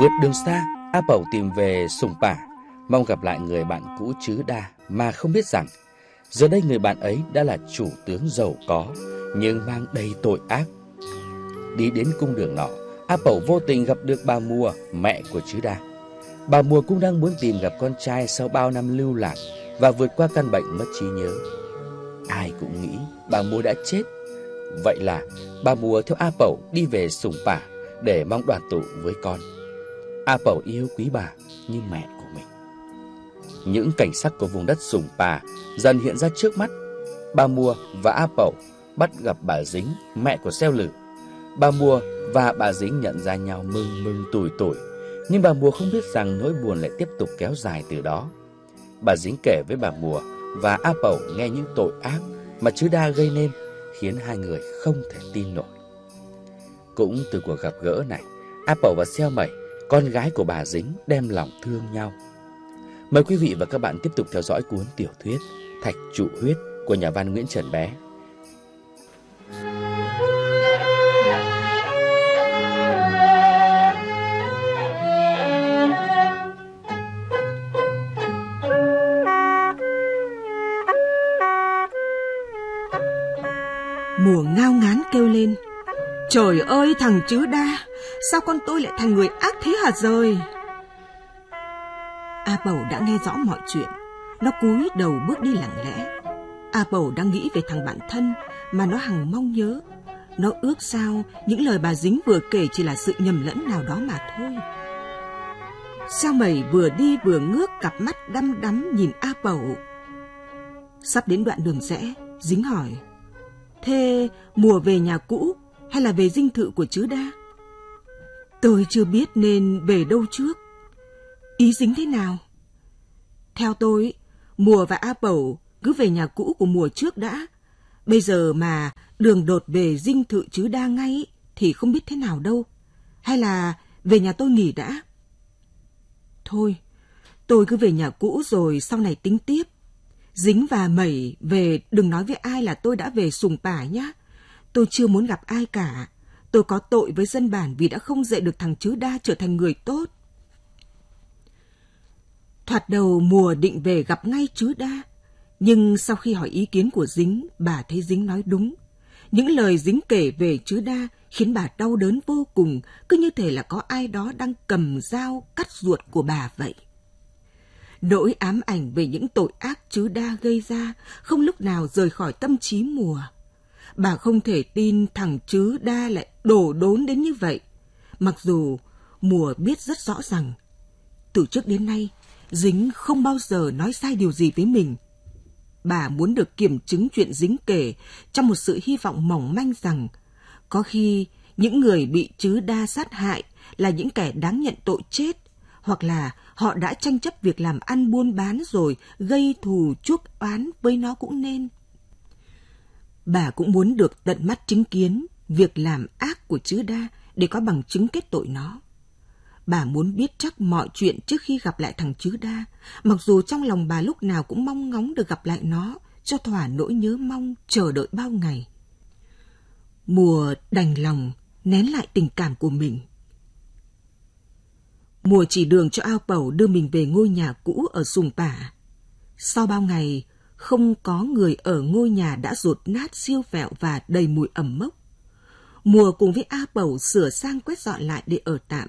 Vượt đường xa, A Bảo tìm về Sùng Pả, mong gặp lại người bạn cũ chứ đa mà không biết rằng giờ đây người bạn ấy đã là chủ tướng giàu có nhưng mang đầy tội ác. Đi đến cung đường nọ, A Bảo vô tình gặp được bà Mùa, mẹ của chứ đa. Bà Mùa cũng đang muốn tìm gặp con trai sau bao năm lưu lạc và vượt qua căn bệnh mất trí nhớ. Ai cũng nghĩ bà Mùa đã chết. Vậy là bà Mùa theo A Bảo đi về Sùng Pả để mong đoàn tụ với con. A Pẩu yêu quý bà như mẹ của mình. Những cảnh sắc của vùng đất sùng bà dần hiện ra trước mắt. Bà Mùa và A Pẩu bắt gặp bà Dính, mẹ của Xeo Lử. Bà Mùa và bà Dính nhận ra nhau mừng mừng tuổi tuổi, nhưng bà Mùa không biết rằng nỗi buồn lại tiếp tục kéo dài từ đó. Bà Dính kể với bà Mùa và A Pẩu nghe những tội ác mà chứ đa gây nên khiến hai người không thể tin nổi. Cũng từ cuộc gặp gỡ này, A Pẩu và Xeo Mẩy con gái của bà Dính đem lòng thương nhau. Mời quý vị và các bạn tiếp tục theo dõi cuốn tiểu thuyết Thạch trụ huyết của nhà văn Nguyễn Trần Bé. Mùa ngao ngán kêu lên Trời ơi thằng chứ đa Sao con tôi lại thành người ác thế hả rồi? A Bầu đã nghe rõ mọi chuyện Nó cúi đầu bước đi lặng lẽ A Bầu đang nghĩ về thằng bạn thân Mà nó hằng mong nhớ Nó ước sao những lời bà Dính vừa kể Chỉ là sự nhầm lẫn nào đó mà thôi Sao mày vừa đi vừa ngước Cặp mắt đăm đắm nhìn A Bầu Sắp đến đoạn đường rẽ Dính hỏi Thế mùa về nhà cũ hay là về dinh thự của chứ đa? Tôi chưa biết nên về đâu trước. Ý dính thế nào? Theo tôi, Mùa và A Bẩu cứ về nhà cũ của mùa trước đã. Bây giờ mà đường đột về dinh thự chứ đa ngay thì không biết thế nào đâu. Hay là về nhà tôi nghỉ đã. Thôi, tôi cứ về nhà cũ rồi sau này tính tiếp. Dính và mẩy về đừng nói với ai là tôi đã về sùng pả nhá. Tôi chưa muốn gặp ai cả. Tôi có tội với dân bản vì đã không dạy được thằng chứ đa trở thành người tốt. Thoạt đầu mùa định về gặp ngay chứ đa. Nhưng sau khi hỏi ý kiến của Dính, bà thấy Dính nói đúng. Những lời Dính kể về chứ đa khiến bà đau đớn vô cùng, cứ như thể là có ai đó đang cầm dao cắt ruột của bà vậy. Nỗi ám ảnh về những tội ác chứ đa gây ra không lúc nào rời khỏi tâm trí mùa. Bà không thể tin thằng chứ đa lại đổ đốn đến như vậy. Mặc dù mùa biết rất rõ rằng, từ trước đến nay, Dính không bao giờ nói sai điều gì với mình. Bà muốn được kiểm chứng chuyện Dính kể trong một sự hy vọng mỏng manh rằng có khi những người bị chứ đa sát hại là những kẻ đáng nhận tội chết hoặc là họ đã tranh chấp việc làm ăn buôn bán rồi gây thù chuốc oán với nó cũng nên. Bà cũng muốn được tận mắt chứng kiến việc làm ác của chứa đa để có bằng chứng kết tội nó. Bà muốn biết chắc mọi chuyện trước khi gặp lại thằng chứa đa, mặc dù trong lòng bà lúc nào cũng mong ngóng được gặp lại nó, cho thỏa nỗi nhớ mong chờ đợi bao ngày. Mùa đành lòng nén lại tình cảm của mình. Mùa chỉ đường cho ao bầu đưa mình về ngôi nhà cũ ở Sùng Pả. Sau bao ngày, không có người ở ngôi nhà đã rột nát siêu vẹo và đầy mùi ẩm mốc. Mùa cùng với A Bầu sửa sang quét dọn lại để ở tạm.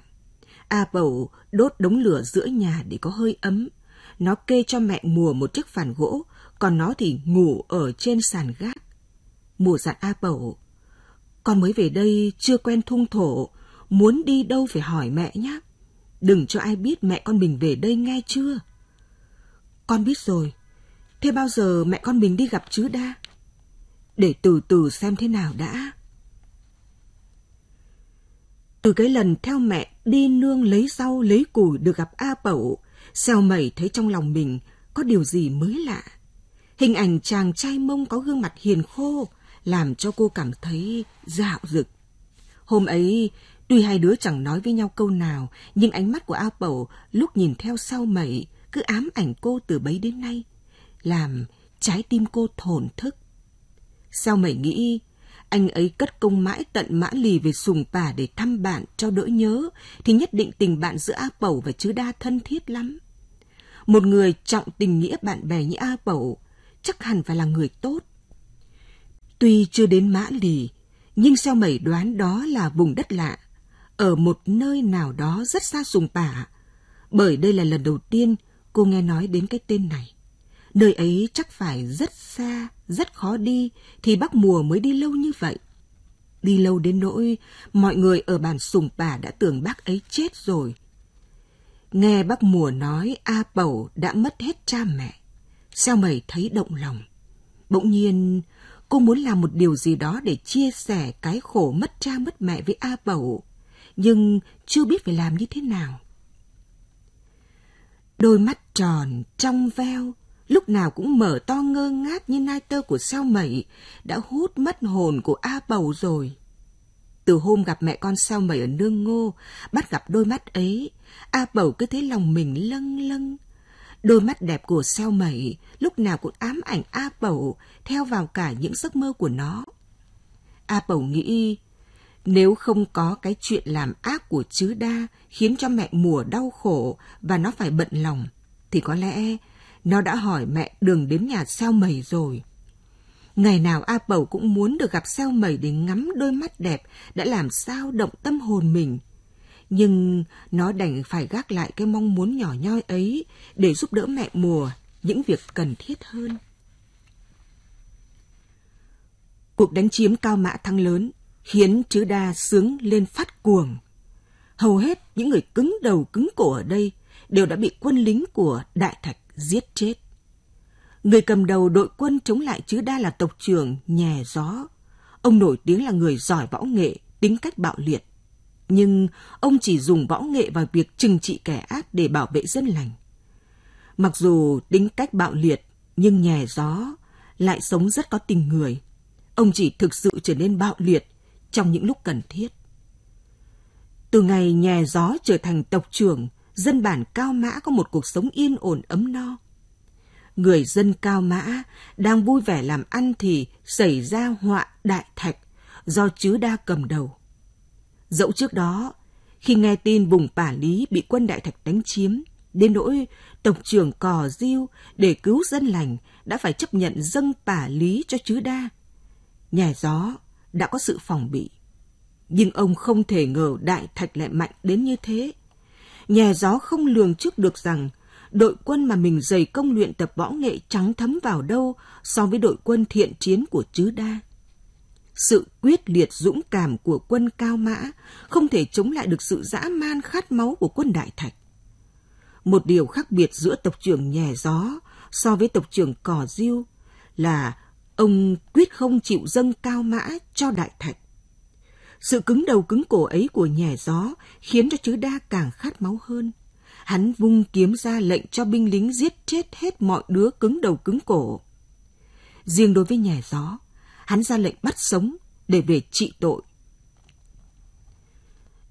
A Bầu đốt đống lửa giữa nhà để có hơi ấm. Nó kê cho mẹ Mùa một chiếc phản gỗ, còn nó thì ngủ ở trên sàn gác. Mùa dặn A Bầu, con mới về đây chưa quen thung thổ, muốn đi đâu phải hỏi mẹ nhé. Đừng cho ai biết mẹ con mình về đây nghe chưa? Con biết rồi, Thế bao giờ mẹ con mình đi gặp chứ đa? Để từ từ xem thế nào đã. Từ cái lần theo mẹ đi nương lấy rau lấy củi được gặp A Bẩu, Xeo Mẩy thấy trong lòng mình có điều gì mới lạ. Hình ảnh chàng trai mông có gương mặt hiền khô làm cho cô cảm thấy dạo dực. Hôm ấy, tuy hai đứa chẳng nói với nhau câu nào, nhưng ánh mắt của A Bẩu lúc nhìn theo sau Mẩy cứ ám ảnh cô từ bấy đến nay làm trái tim cô thổn thức. Sao mày nghĩ anh ấy cất công mãi tận mã lì về sùng bà để thăm bạn cho đỡ nhớ thì nhất định tình bạn giữa A Bẩu và chứ đa thân thiết lắm. Một người trọng tình nghĩa bạn bè như A Bẩu chắc hẳn phải là người tốt. Tuy chưa đến mã lì, nhưng sao mày đoán đó là vùng đất lạ, ở một nơi nào đó rất xa sùng bà, bởi đây là lần đầu tiên cô nghe nói đến cái tên này nơi ấy chắc phải rất xa, rất khó đi, thì bác mùa mới đi lâu như vậy. Đi lâu đến nỗi, mọi người ở bản sùng bà đã tưởng bác ấy chết rồi. Nghe bác mùa nói A Bầu đã mất hết cha mẹ. Sao mày thấy động lòng? Bỗng nhiên, cô muốn làm một điều gì đó để chia sẻ cái khổ mất cha mất mẹ với A Bầu, nhưng chưa biết phải làm như thế nào. Đôi mắt tròn, trong veo, lúc nào cũng mở to ngơ ngác như nai tơ của sao mẩy, đã hút mất hồn của A Bầu rồi. Từ hôm gặp mẹ con sao mẩy ở nương ngô, bắt gặp đôi mắt ấy, A Bầu cứ thấy lòng mình lâng lâng. Đôi mắt đẹp của sao mẩy lúc nào cũng ám ảnh A Bầu theo vào cả những giấc mơ của nó. A Bầu nghĩ, nếu không có cái chuyện làm ác của chứ đa khiến cho mẹ mùa đau khổ và nó phải bận lòng, thì có lẽ nó đã hỏi mẹ đường đến nhà sao mầy rồi. Ngày nào A Bầu cũng muốn được gặp sao mầy để ngắm đôi mắt đẹp đã làm sao động tâm hồn mình. Nhưng nó đành phải gác lại cái mong muốn nhỏ nhoi ấy để giúp đỡ mẹ mùa những việc cần thiết hơn. Cuộc đánh chiếm Cao Mã Thăng lớn khiến Trứ Đa sướng lên phát cuồng. Hầu hết những người cứng đầu cứng cổ ở đây đều đã bị quân lính của Đại Thạch giết chết. Người cầm đầu đội quân chống lại chứ đa là tộc trưởng nhè gió. Ông nổi tiếng là người giỏi võ nghệ, tính cách bạo liệt. Nhưng ông chỉ dùng võ nghệ vào việc trừng trị kẻ ác để bảo vệ dân lành. Mặc dù tính cách bạo liệt, nhưng nhè gió lại sống rất có tình người. Ông chỉ thực sự trở nên bạo liệt trong những lúc cần thiết. Từ ngày nhè gió trở thành tộc trưởng, dân bản Cao Mã có một cuộc sống yên ổn ấm no. Người dân Cao Mã đang vui vẻ làm ăn thì xảy ra họa đại thạch do chứ đa cầm đầu. Dẫu trước đó, khi nghe tin vùng Pả Lý bị quân đại thạch đánh chiếm, đến nỗi tổng trưởng Cò Diêu để cứu dân lành đã phải chấp nhận dâng Pả Lý cho chứ đa. Nhà gió đã có sự phòng bị. Nhưng ông không thể ngờ đại thạch lại mạnh đến như thế Nhà gió không lường trước được rằng đội quân mà mình dày công luyện tập võ nghệ trắng thấm vào đâu so với đội quân thiện chiến của chứ đa. Sự quyết liệt dũng cảm của quân Cao Mã không thể chống lại được sự dã man khát máu của quân Đại Thạch. Một điều khác biệt giữa tộc trưởng nhè gió so với tộc trưởng cỏ diêu là ông quyết không chịu dâng Cao Mã cho Đại Thạch. Sự cứng đầu cứng cổ ấy của nhẻ gió khiến cho chứ đa càng khát máu hơn. Hắn vung kiếm ra lệnh cho binh lính giết chết hết mọi đứa cứng đầu cứng cổ. Riêng đối với nhẻ gió, hắn ra lệnh bắt sống để về trị tội.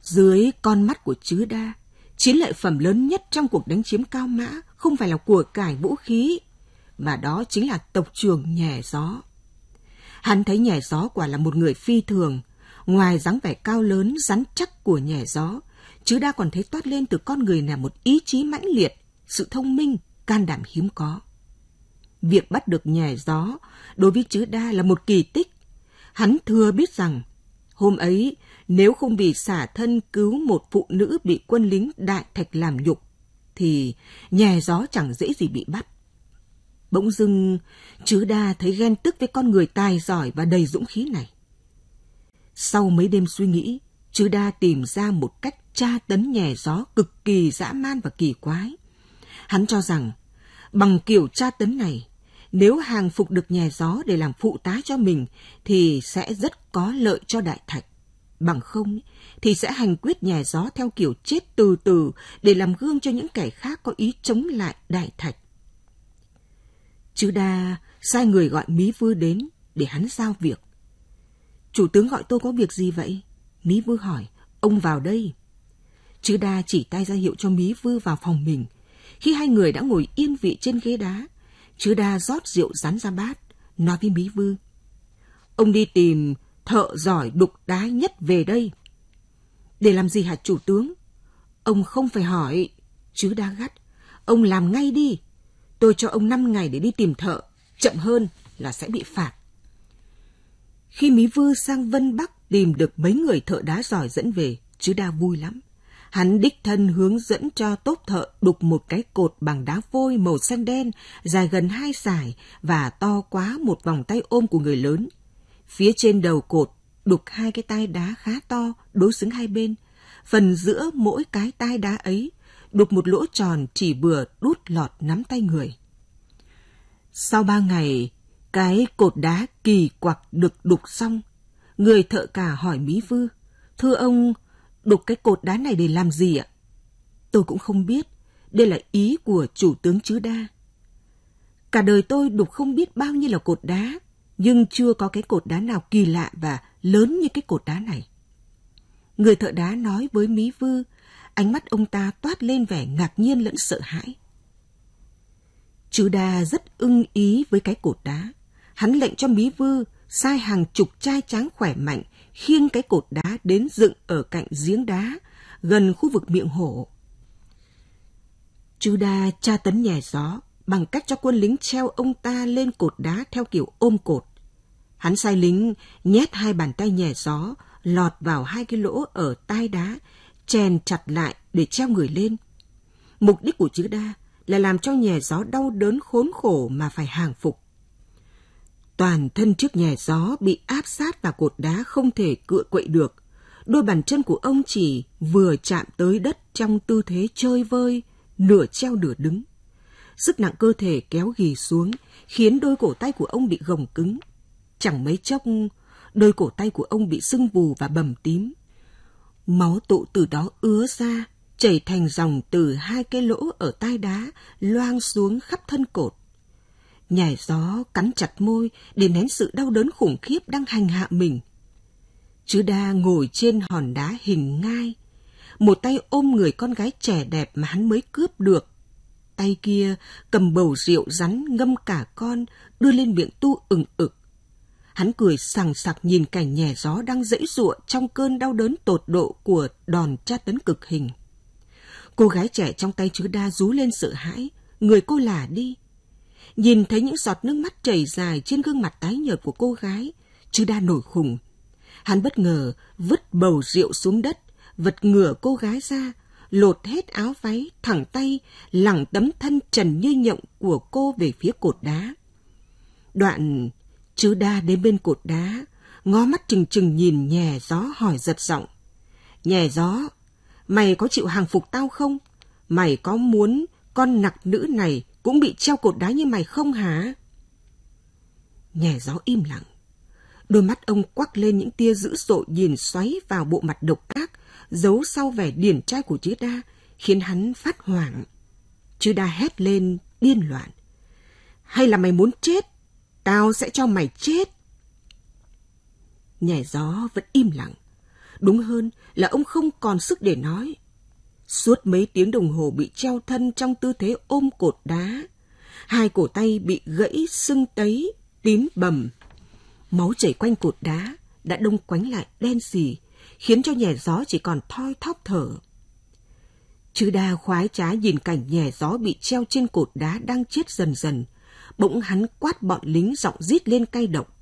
Dưới con mắt của chứ đa, chiến lợi phẩm lớn nhất trong cuộc đánh chiếm cao mã không phải là của cải vũ khí, mà đó chính là tộc trường nhẻ gió. Hắn thấy nhẻ gió quả là một người phi thường, ngoài dáng vẻ cao lớn rắn chắc của nhẻ gió, chứ đa còn thấy toát lên từ con người là một ý chí mãnh liệt, sự thông minh, can đảm hiếm có. Việc bắt được nhẻ gió đối với chứ đa là một kỳ tích. Hắn thừa biết rằng hôm ấy nếu không vì xả thân cứu một phụ nữ bị quân lính đại thạch làm nhục thì nhè gió chẳng dễ gì bị bắt. Bỗng dưng, chứ đa thấy ghen tức với con người tài giỏi và đầy dũng khí này. Sau mấy đêm suy nghĩ, chứ đa tìm ra một cách tra tấn nhè gió cực kỳ dã man và kỳ quái. Hắn cho rằng, bằng kiểu tra tấn này, nếu hàng phục được nhè gió để làm phụ tá cho mình thì sẽ rất có lợi cho đại thạch. Bằng không thì sẽ hành quyết nhè gió theo kiểu chết từ từ để làm gương cho những kẻ khác có ý chống lại đại thạch. Chứ đa sai người gọi Mí Vư đến để hắn giao việc. Chủ tướng gọi tôi có việc gì vậy? Mí Vư hỏi, ông vào đây. Chứ đa chỉ tay ra hiệu cho mí Vư vào phòng mình. Khi hai người đã ngồi yên vị trên ghế đá, chứ đa rót rượu rắn ra bát, nói với mí Vư. Ông đi tìm thợ giỏi đục đá nhất về đây. Để làm gì hả chủ tướng? Ông không phải hỏi. Chứ đa gắt. Ông làm ngay đi. Tôi cho ông 5 ngày để đi tìm thợ. Chậm hơn là sẽ bị phạt. Khi Mỹ Vư sang Vân Bắc tìm được mấy người thợ đá giỏi dẫn về, chứ đa vui lắm. Hắn đích thân hướng dẫn cho tốt thợ đục một cái cột bằng đá vôi màu xanh đen, dài gần hai sải và to quá một vòng tay ôm của người lớn. Phía trên đầu cột đục hai cái tai đá khá to đối xứng hai bên. Phần giữa mỗi cái tai đá ấy đục một lỗ tròn chỉ bừa đút lọt nắm tay người. Sau ba ngày, cái cột đá kỳ quặc được đục xong, người thợ cả hỏi Mỹ Vư, thưa ông, đục cái cột đá này để làm gì ạ? Tôi cũng không biết, đây là ý của chủ tướng chứ đa. Cả đời tôi đục không biết bao nhiêu là cột đá, nhưng chưa có cái cột đá nào kỳ lạ và lớn như cái cột đá này. Người thợ đá nói với Mỹ Vư, ánh mắt ông ta toát lên vẻ ngạc nhiên lẫn sợ hãi. Chứ đa rất ưng ý với cái cột đá hắn lệnh cho Mí Vư sai hàng chục trai tráng khỏe mạnh khiêng cái cột đá đến dựng ở cạnh giếng đá gần khu vực miệng hổ. Chú Đa tra tấn nhè gió bằng cách cho quân lính treo ông ta lên cột đá theo kiểu ôm cột. Hắn sai lính nhét hai bàn tay nhè gió lọt vào hai cái lỗ ở tai đá, chèn chặt lại để treo người lên. Mục đích của chữ đa là làm cho nhè gió đau đớn khốn khổ mà phải hàng phục. Toàn thân trước nhè gió bị áp sát vào cột đá không thể cựa quậy được. Đôi bàn chân của ông chỉ vừa chạm tới đất trong tư thế chơi vơi, nửa treo nửa đứng. Sức nặng cơ thể kéo gì xuống, khiến đôi cổ tay của ông bị gồng cứng. Chẳng mấy chốc, đôi cổ tay của ông bị sưng vù và bầm tím. Máu tụ từ đó ứa ra, chảy thành dòng từ hai cái lỗ ở tai đá, loang xuống khắp thân cột nhảy gió cắn chặt môi để nén sự đau đớn khủng khiếp đang hành hạ mình. Chứ đa ngồi trên hòn đá hình ngai, một tay ôm người con gái trẻ đẹp mà hắn mới cướp được. Tay kia cầm bầu rượu rắn ngâm cả con, đưa lên miệng tu ừng ực. Hắn cười sằng sặc nhìn cảnh nhẹ gió đang dẫy giụa trong cơn đau đớn tột độ của đòn tra tấn cực hình. Cô gái trẻ trong tay chứa đa rú lên sợ hãi, người cô là đi, nhìn thấy những giọt nước mắt chảy dài trên gương mặt tái nhợt của cô gái, chứ đa nổi khùng. Hắn bất ngờ vứt bầu rượu xuống đất, vật ngửa cô gái ra, lột hết áo váy, thẳng tay, lẳng tấm thân trần như nhộng của cô về phía cột đá. Đoạn, chứ đa đến bên cột đá, ngó mắt trừng trừng nhìn nhè gió hỏi giật giọng. Nhè gió, mày có chịu hàng phục tao không? Mày có muốn con nặc nữ này cũng bị treo cột đá như mày không hả? Nhà gió im lặng. Đôi mắt ông quắc lên những tia dữ dội nhìn xoáy vào bộ mặt độc ác, giấu sau vẻ điển trai của chữ đa, khiến hắn phát hoảng. Chữ đa hét lên, điên loạn. Hay là mày muốn chết? Tao sẽ cho mày chết. Nhà gió vẫn im lặng. Đúng hơn là ông không còn sức để nói. Suốt mấy tiếng đồng hồ bị treo thân trong tư thế ôm cột đá. Hai cổ tay bị gãy, sưng tấy, tím bầm. Máu chảy quanh cột đá đã đông quánh lại đen sì, khiến cho nhẹ gió chỉ còn thoi thóp thở. Chứ đa khoái trá nhìn cảnh nhẹ gió bị treo trên cột đá đang chết dần dần. Bỗng hắn quát bọn lính giọng rít lên cay độc.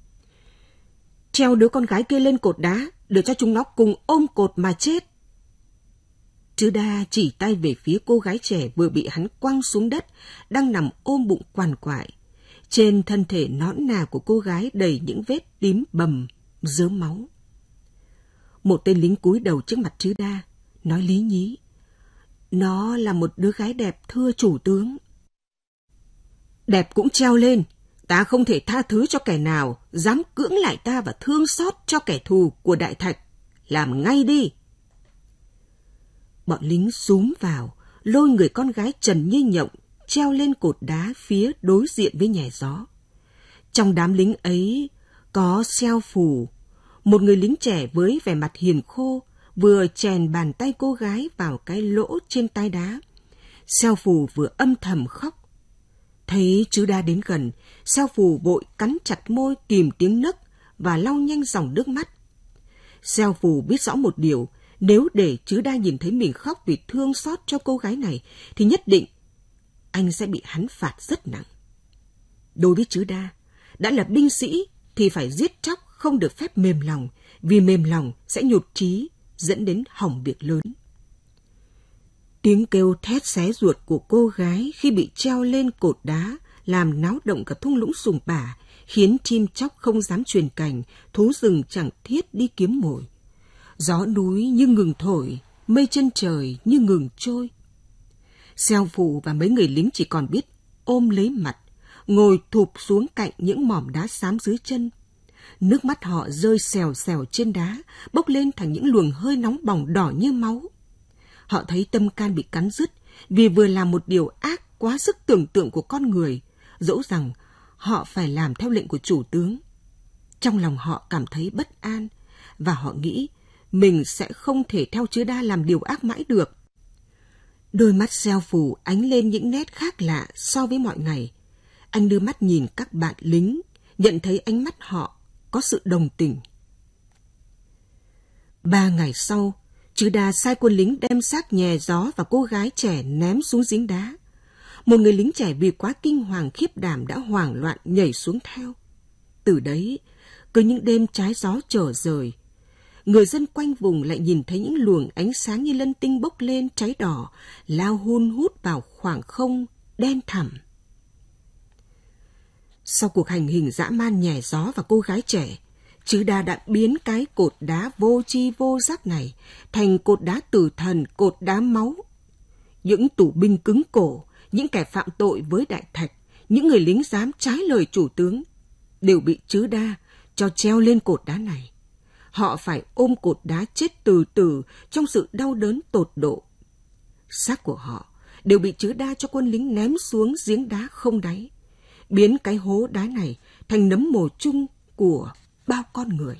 Treo đứa con gái kia lên cột đá, để cho chúng nó cùng ôm cột mà chết. Trứ đa chỉ tay về phía cô gái trẻ vừa bị hắn quăng xuống đất, đang nằm ôm bụng quằn quại. Trên thân thể nõn nà của cô gái đầy những vết tím bầm, dớm máu. Một tên lính cúi đầu trước mặt Trứ đa, nói lý nhí. Nó là một đứa gái đẹp thưa chủ tướng. Đẹp cũng treo lên, ta không thể tha thứ cho kẻ nào dám cưỡng lại ta và thương xót cho kẻ thù của đại thạch. Làm ngay đi! bọn lính xúm vào, lôi người con gái Trần Như Nhộng treo lên cột đá phía đối diện với nhà gió. Trong đám lính ấy có xeo phù, một người lính trẻ với vẻ mặt hiền khô vừa chèn bàn tay cô gái vào cái lỗ trên tay đá. Xeo phù vừa âm thầm khóc. Thấy chứ đa đến gần, xeo phù vội cắn chặt môi kìm tiếng nấc và lau nhanh dòng nước mắt. Xeo phù biết rõ một điều nếu để chứ đa nhìn thấy mình khóc vì thương xót cho cô gái này, thì nhất định anh sẽ bị hắn phạt rất nặng. Đối với chứ đa, đã là binh sĩ thì phải giết chóc không được phép mềm lòng, vì mềm lòng sẽ nhụt trí, dẫn đến hỏng việc lớn. Tiếng kêu thét xé ruột của cô gái khi bị treo lên cột đá làm náo động cả thung lũng sùng bả, khiến chim chóc không dám truyền cảnh, thú rừng chẳng thiết đi kiếm mồi. Gió núi như ngừng thổi, mây chân trời như ngừng trôi. Xeo phụ và mấy người lính chỉ còn biết ôm lấy mặt, ngồi thụp xuống cạnh những mỏm đá xám dưới chân. Nước mắt họ rơi xèo xèo trên đá, bốc lên thành những luồng hơi nóng bỏng đỏ như máu. Họ thấy tâm can bị cắn rứt vì vừa làm một điều ác quá sức tưởng tượng của con người, dẫu rằng họ phải làm theo lệnh của chủ tướng. Trong lòng họ cảm thấy bất an và họ nghĩ mình sẽ không thể theo chứa đa làm điều ác mãi được. Đôi mắt xeo phù ánh lên những nét khác lạ so với mọi ngày. Anh đưa mắt nhìn các bạn lính, nhận thấy ánh mắt họ có sự đồng tình. Ba ngày sau, chữ đa sai quân lính đem xác nhè gió và cô gái trẻ ném xuống giếng đá. Một người lính trẻ vì quá kinh hoàng khiếp đảm đã hoảng loạn nhảy xuống theo. Từ đấy, cứ những đêm trái gió trở rời, người dân quanh vùng lại nhìn thấy những luồng ánh sáng như lân tinh bốc lên cháy đỏ, lao hun hút vào khoảng không đen thẳm. Sau cuộc hành hình dã man nhè gió và cô gái trẻ, Chứ Đa đã biến cái cột đá vô chi vô giác này thành cột đá tử thần, cột đá máu. Những tù binh cứng cổ, những kẻ phạm tội với đại thạch, những người lính dám trái lời chủ tướng đều bị Chứ Đa cho treo lên cột đá này họ phải ôm cột đá chết từ từ trong sự đau đớn tột độ. Xác của họ đều bị chứa đa cho quân lính ném xuống giếng đá không đáy, biến cái hố đá này thành nấm mồ chung của bao con người.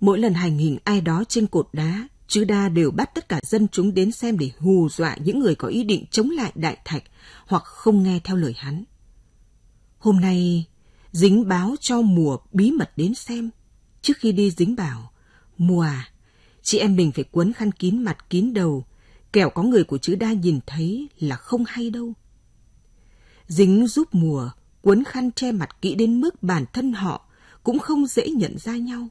Mỗi lần hành hình ai đó trên cột đá, chứa đa đều bắt tất cả dân chúng đến xem để hù dọa những người có ý định chống lại đại thạch hoặc không nghe theo lời hắn. Hôm nay, dính báo cho mùa bí mật đến xem – trước khi đi dính bảo, mùa à, chị em mình phải quấn khăn kín mặt kín đầu, kẻo có người của chữ đa nhìn thấy là không hay đâu. Dính giúp mùa, quấn khăn che mặt kỹ đến mức bản thân họ cũng không dễ nhận ra nhau.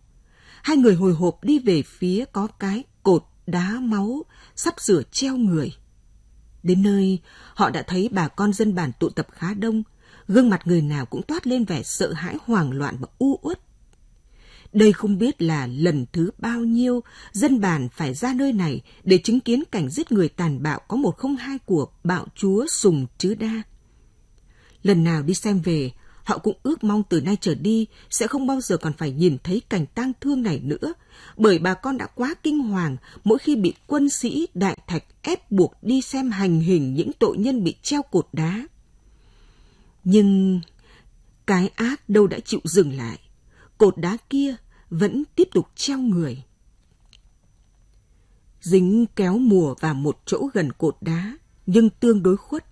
Hai người hồi hộp đi về phía có cái cột đá máu sắp sửa treo người. Đến nơi, họ đã thấy bà con dân bản tụ tập khá đông, gương mặt người nào cũng toát lên vẻ sợ hãi hoảng loạn và u uất. Đây không biết là lần thứ bao nhiêu dân bản phải ra nơi này để chứng kiến cảnh giết người tàn bạo có một không hai của bạo chúa Sùng Chứ Đa. Lần nào đi xem về, họ cũng ước mong từ nay trở đi sẽ không bao giờ còn phải nhìn thấy cảnh tang thương này nữa, bởi bà con đã quá kinh hoàng mỗi khi bị quân sĩ đại thạch ép buộc đi xem hành hình những tội nhân bị treo cột đá. Nhưng cái ác đâu đã chịu dừng lại. Cột đá kia vẫn tiếp tục treo người. Dính kéo mùa vào một chỗ gần cột đá, nhưng tương đối khuất,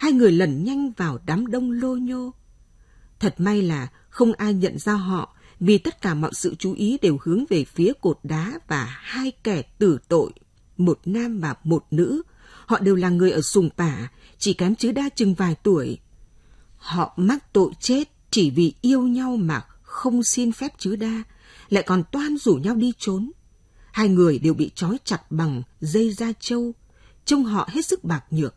hai người lẩn nhanh vào đám đông lô nhô. Thật may là không ai nhận ra họ vì tất cả mọi sự chú ý đều hướng về phía cột đá và hai kẻ tử tội, một nam và một nữ. Họ đều là người ở sùng tả, chỉ kém chứ đa chừng vài tuổi. Họ mắc tội chết chỉ vì yêu nhau mà không xin phép chứ đa, lại còn toan rủ nhau đi trốn. Hai người đều bị trói chặt bằng dây da trâu, trông họ hết sức bạc nhược.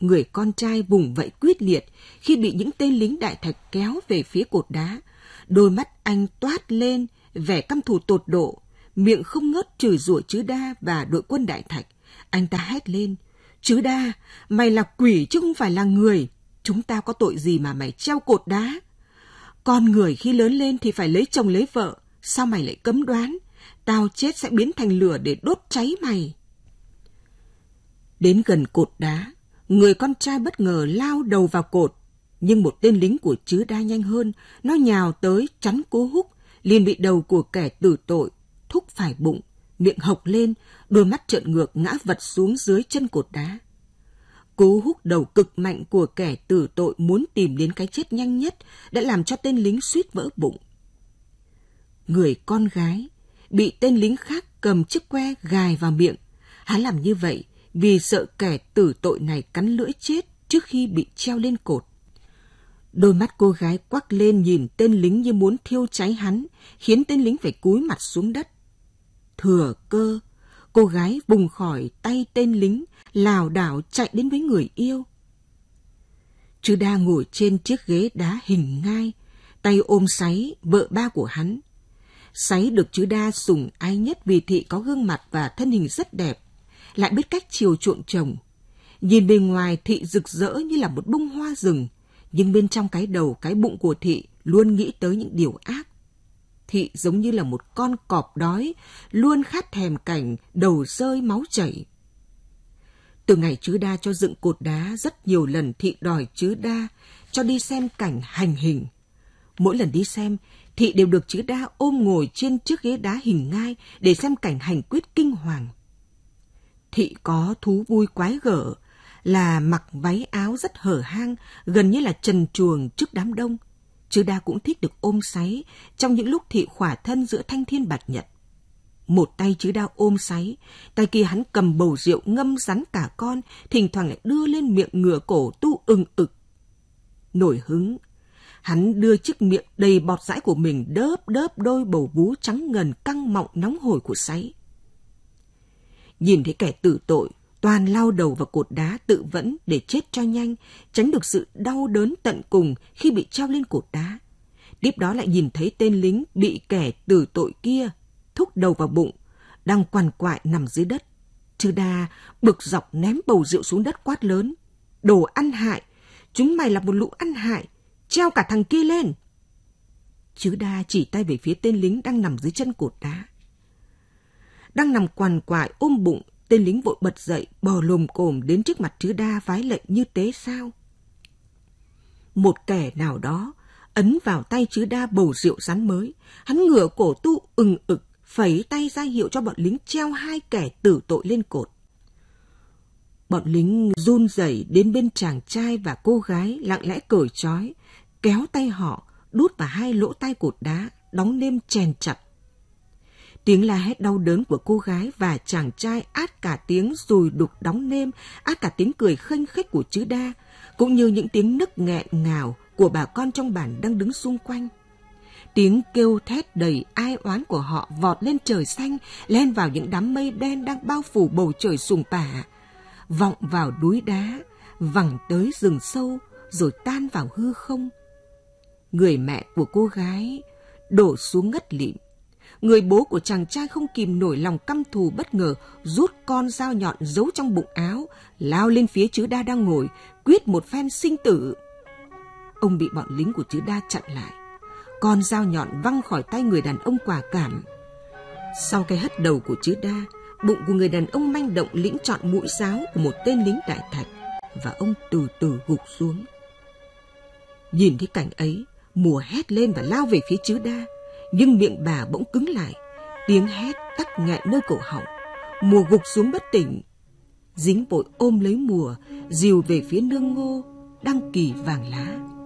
Người con trai vùng vậy quyết liệt khi bị những tên lính đại thạch kéo về phía cột đá. Đôi mắt anh toát lên, vẻ căm thù tột độ, miệng không ngớt chửi rủa chứ đa và đội quân đại thạch. Anh ta hét lên, chứ đa, mày là quỷ chứ không phải là người. Chúng ta có tội gì mà mày treo cột đá? Con người khi lớn lên thì phải lấy chồng lấy vợ, Sao mày lại cấm đoán? Tao chết sẽ biến thành lửa để đốt cháy mày. Đến gần cột đá, người con trai bất ngờ lao đầu vào cột. Nhưng một tên lính của chứa đa nhanh hơn, nó nhào tới chắn cú húc, liền bị đầu của kẻ tử tội, thúc phải bụng, miệng hộc lên, đôi mắt trợn ngược ngã vật xuống dưới chân cột đá. cú húc đầu cực mạnh của kẻ tử tội muốn tìm đến cái chết nhanh nhất đã làm cho tên lính suýt vỡ bụng người con gái, bị tên lính khác cầm chiếc que gài vào miệng. Hắn làm như vậy vì sợ kẻ tử tội này cắn lưỡi chết trước khi bị treo lên cột. Đôi mắt cô gái quắc lên nhìn tên lính như muốn thiêu cháy hắn, khiến tên lính phải cúi mặt xuống đất. Thừa cơ, cô gái bùng khỏi tay tên lính, lào đảo chạy đến với người yêu. Chứ đa ngồi trên chiếc ghế đá hình ngai, tay ôm sáy vợ ba của hắn, Sáy được chữ đa sủng ai nhất vì thị có gương mặt và thân hình rất đẹp, lại biết cách chiều chuộng chồng. Nhìn bề ngoài thị rực rỡ như là một bông hoa rừng, nhưng bên trong cái đầu, cái bụng của thị luôn nghĩ tới những điều ác. Thị giống như là một con cọp đói, luôn khát thèm cảnh đầu rơi máu chảy. Từ ngày chứ đa cho dựng cột đá, rất nhiều lần thị đòi chứ đa cho đi xem cảnh hành hình. Mỗi lần đi xem, thị đều được chữ đa ôm ngồi trên chiếc ghế đá hình ngai để xem cảnh hành quyết kinh hoàng. Thị có thú vui quái gở là mặc váy áo rất hở hang, gần như là trần chuồng trước đám đông. Chữ đa cũng thích được ôm sáy trong những lúc thị khỏa thân giữa thanh thiên bạch nhật. Một tay chữ đa ôm sáy, tay kia hắn cầm bầu rượu ngâm rắn cả con, thỉnh thoảng lại đưa lên miệng ngửa cổ tu ừng ực. Nổi hứng, Hắn đưa chiếc miệng đầy bọt rãi của mình đớp đớp đôi bầu vú trắng ngần căng mọng nóng hổi của sấy Nhìn thấy kẻ tử tội, toàn lao đầu vào cột đá tự vẫn để chết cho nhanh, tránh được sự đau đớn tận cùng khi bị treo lên cột đá. Tiếp đó lại nhìn thấy tên lính bị kẻ tử tội kia thúc đầu vào bụng, đang quằn quại nằm dưới đất. chư đa bực dọc ném bầu rượu xuống đất quát lớn. Đồ ăn hại! Chúng mày là một lũ ăn hại! treo cả thằng kia lên. Chứ đa chỉ tay về phía tên lính đang nằm dưới chân cột đá. Đang nằm quằn quại ôm bụng, tên lính vội bật dậy, bò lồm cồm đến trước mặt chứ đa vái lệnh như tế sao. Một kẻ nào đó ấn vào tay chứ đa bầu rượu rắn mới, hắn ngửa cổ tu ừng ực, phẩy tay ra hiệu cho bọn lính treo hai kẻ tử tội lên cột bọn lính run rẩy đến bên chàng trai và cô gái lặng lẽ cởi trói kéo tay họ, đút vào hai lỗ tai cột đá, đóng nêm chèn chặt. Tiếng la hét đau đớn của cô gái và chàng trai át cả tiếng rùi đục đóng nêm, át cả tiếng cười khinh khách của chứ đa, cũng như những tiếng nức nghẹn ngào của bà con trong bản đang đứng xung quanh. Tiếng kêu thét đầy ai oán của họ vọt lên trời xanh, len vào những đám mây đen đang bao phủ bầu trời sùng pả, vọng vào núi đá, vẳng tới rừng sâu, rồi tan vào hư không – Người mẹ của cô gái đổ xuống ngất lịm. Người bố của chàng trai không kìm nổi lòng căm thù bất ngờ, rút con dao nhọn giấu trong bụng áo, lao lên phía chứ đa đang ngồi, quyết một phen sinh tử. Ông bị bọn lính của chứ đa chặn lại. Con dao nhọn văng khỏi tay người đàn ông quả cảm. Sau cái hất đầu của chứ đa, bụng của người đàn ông manh động lĩnh chọn mũi giáo của một tên lính đại thạch và ông từ từ gục xuống. Nhìn thấy cảnh ấy, Mùa hét lên và lao về phía chứ đa, nhưng miệng bà bỗng cứng lại, tiếng hét tắc nghẹn nơi cổ họng. Mùa gục xuống bất tỉnh. Dính vội ôm lấy mùa, dìu về phía nương ngô, đăng kỳ vàng lá.